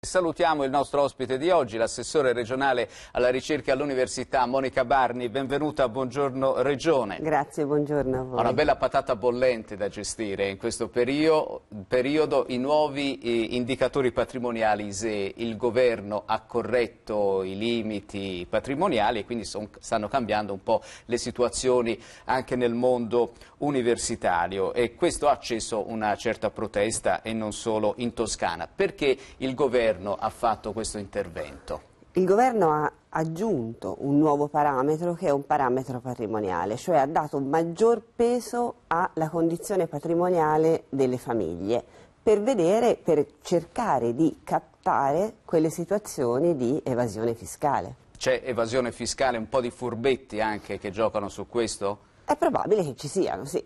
Salutiamo il nostro ospite di oggi, l'assessore regionale alla ricerca all'Università Monica Barni. Benvenuta, buongiorno Regione. Grazie, buongiorno a voi. Una bella patata bollente da gestire in questo periodo, periodo i nuovi eh, indicatori patrimoniali ISE. Il governo ha corretto i limiti patrimoniali e quindi son, stanno cambiando un po' le situazioni anche nel mondo universitario e questo ha acceso una certa protesta e non solo in Toscana perché il governo governo ha fatto questo intervento? Il governo ha aggiunto un nuovo parametro che è un parametro patrimoniale, cioè ha dato maggior peso alla condizione patrimoniale delle famiglie per vedere, per cercare di captare quelle situazioni di evasione fiscale. C'è evasione fiscale, un po' di furbetti anche che giocano su questo? È probabile che ci siano, sì.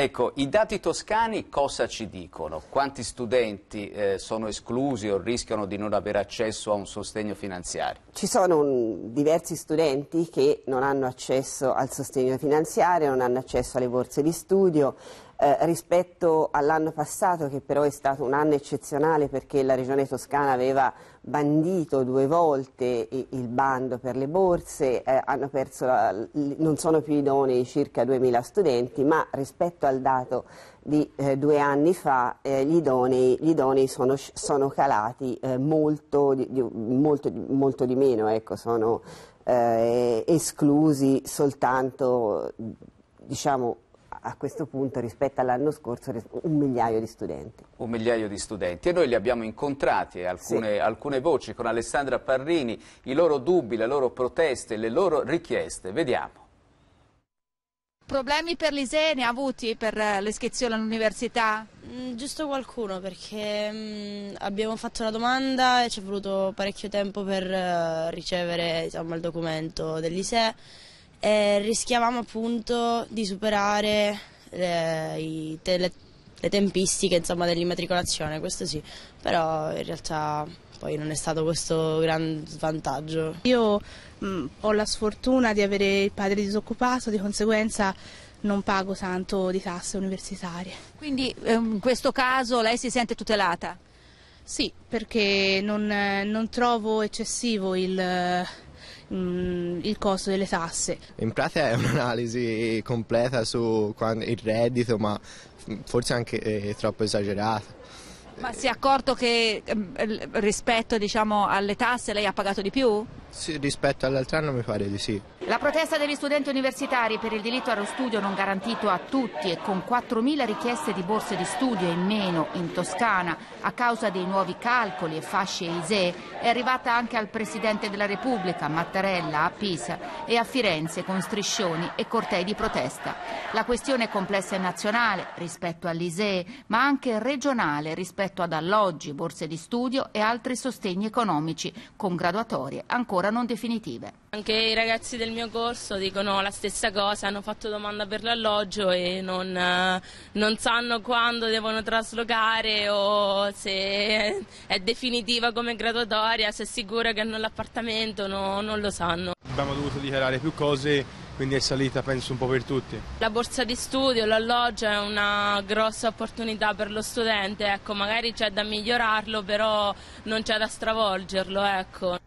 Ecco, i dati toscani cosa ci dicono? Quanti studenti eh, sono esclusi o rischiano di non avere accesso a un sostegno finanziario? Ci sono un, mm, diversi studenti che non hanno accesso al sostegno finanziario, non hanno accesso alle borse di studio, eh, rispetto all'anno passato che però è stato un anno eccezionale perché la regione toscana aveva bandito due volte il bando per le borse, eh, la, non sono più idonei circa 2.000 studenti, ma rispetto al dato di eh, due anni fa eh, gli, idonei, gli, idonei, sono, sono calati eh, molto di, di, molto, molto, di, meno, ecco, sono eh, esclusi soltanto diciamo, a questo punto rispetto all'anno scorso un migliaio di studenti. Un migliaio di studenti e noi li abbiamo incontrati, alcune, sì. alcune voci con Alessandra Parrini, i loro dubbi, le loro proteste, le loro richieste. Vediamo. Problemi per l'ISEE ne ha avuti per eh, l'iscrizione all'università? Mm, giusto qualcuno perché mm, abbiamo fatto la domanda e ci è voluto parecchio tempo per eh, ricevere insomma, il documento dell'ISEE eh, rischiavamo appunto di superare eh, le, le, le tempistiche insomma, dell'immatricolazione, questo sì, però in realtà poi non è stato questo gran svantaggio. Io mh, mm, ho la sfortuna di avere il padre disoccupato, di conseguenza non pago tanto di tasse universitarie. Quindi ehm, in questo caso lei si sente tutelata? Sì, perché non, non trovo eccessivo il mh, mm, il costo delle tasse. In pratica è un'analisi completa su il reddito, ma forse anche eh, troppo esagerata. Ma si è accorto che ehm, rispetto diciamo, alle tasse lei ha pagato di più? Sì, rispetto all'altro anno mi pare di sì. La protesta degli studenti universitari per il diritto allo studio non garantito a tutti e con 4.000 richieste di borse di studio in meno in Toscana a causa dei nuovi calcoli e fasce ISEE è arrivata anche al Presidente della Repubblica Mattarella a Pisa e a Firenze con striscioni e cortei di protesta. La questione è complessa e nazionale rispetto all'ISEE ma anche regionale rispetto ad alloggi, borse di studio e altri sostegni economici con graduatorie ancora ancora non definitive. Anche i ragazzi del mio corso dicono la stessa cosa, hanno fatto domanda per l'alloggio e non, eh, non sanno quando devono traslocare o se è definitiva come graduatoria, se è sicura che hanno l'appartamento, no, non lo sanno. Abbiamo dovuto dichiarare più cose quindi è salita penso un po' per tutti. La borsa di studio, l'alloggio è una grossa opportunità per lo studente, ecco, magari c'è da migliorarlo, però non c'è da stravolgerlo, ecco.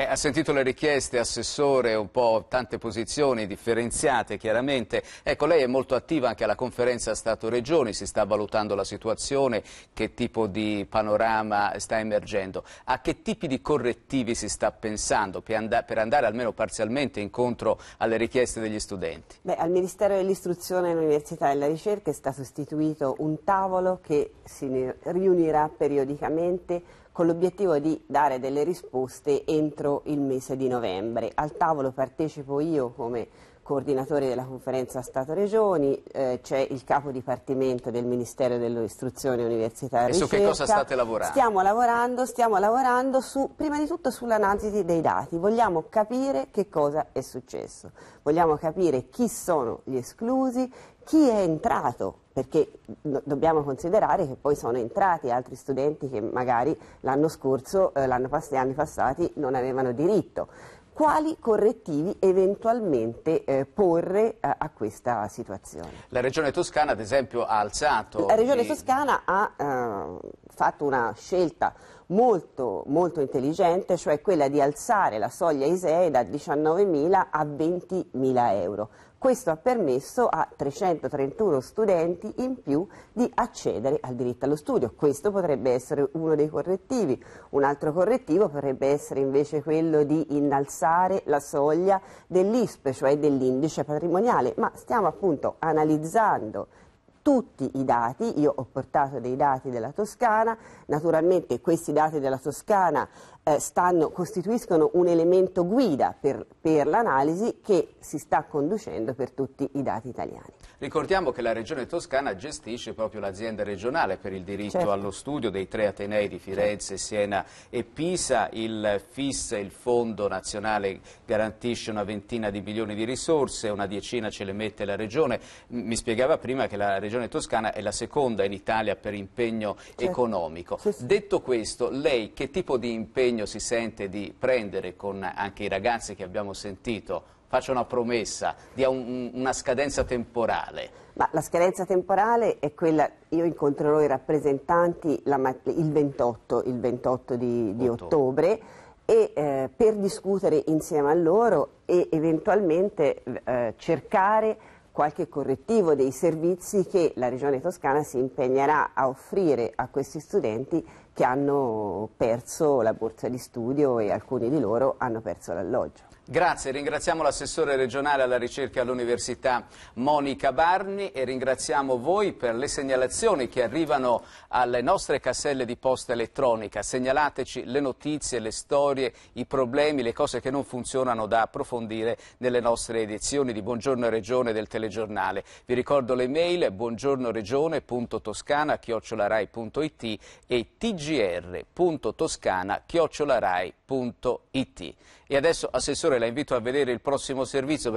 Eh, ha sentito le richieste, Assessore, un po' tante posizioni differenziate chiaramente. Ecco, lei è molto attiva anche alla conferenza Stato-Regioni, si sta valutando la situazione, che tipo di panorama sta emergendo. A che tipi di correttivi si sta pensando per, and per andare almeno parzialmente incontro alle richieste degli studenti? Beh, al Ministero dell'Istruzione, dell'Università e della Ricerca è stato istituito un tavolo che si riunirà periodicamente con l'obiettivo di dare delle risposte entro Cairo il mese di novembre. Al tavolo partecipo io come coordinatore della conferenza Stato-Regioni, eh, c'è il capo dipartimento del Ministero dell'Istruzione Università e Ricerca. E su che cosa state lavorando? Stiamo lavorando, stiamo lavorando su, prima di tutto sull'analisi dei dati, vogliamo capire che cosa è successo, vogliamo capire chi sono gli esclusi, chi è entrato perché dobbiamo considerare che poi sono entrati altri studenti che magari l'anno scorso, eh, negli anni passati non avevano diritto quali correttivi eventualmente eh, porre a, a, questa situazione. La Regione Toscana ad esempio ha alzato... La Regione i... Toscana ha eh, fatto una scelta molto, molto intelligente, cioè quella di alzare la soglia ISEE da 19.000 a 20.000 euro. Questo ha permesso a 331 studenti in più di accedere al diritto allo studio. Questo potrebbe essere uno dei correttivi. Un altro correttivo potrebbe essere invece quello di innalzare la soglia dell'ISP, cioè dell'indice patrimoniale. Ma stiamo appunto analizzando tutti i dati, io ho portato dei dati della Toscana, naturalmente questi dati della Toscana eh, stanno, costituiscono un elemento guida per, per l'analisi che si sta conducendo per tutti i dati italiani. Ricordiamo che la Regione Toscana gestisce proprio l'azienda regionale per il diritto certo. allo studio dei tre Atenei di Firenze, certo. Siena e Pisa. Il FIS, il Fondo Nazionale, garantisce una ventina di milioni di risorse, una diecina ce le mette la Regione. Mi spiegava prima che la Regione Toscana è la seconda in Italia per impegno certo. economico. Sì, sì. Detto questo, lei che tipo di impegno l'impegno si sente di prendere con anche i ragazzi che abbiamo sentito faccia una promessa, dia un, una scadenza temporale. Ma la scadenza temporale è quella, io incontrerò i rappresentanti la, il 28, il 28 di, di ottobre e, eh, per discutere insieme a loro e eventualmente eh, cercare qualche correttivo dei servizi che la Regione Toscana si impegnerà a offrire a questi studenti che hanno perso la borsa di studio e alcuni di loro hanno perso l'alloggio. Grazie, ringraziamo l'assessore regionale alla ricerca all'Università Monica Barni e ringraziamo voi per le segnalazioni che arrivano alle nostre casselle di posta elettronica. Segnalateci le notizie, le storie, i problemi, le cose che non funzionano da approfondire nelle nostre edizioni di Buongiorno Regione del telegiornale. Vi ricordo le mail buongiornoregione.toscana.it e tgr.toscana.it. E adesso, assessore e la invito a vedere il prossimo servizio.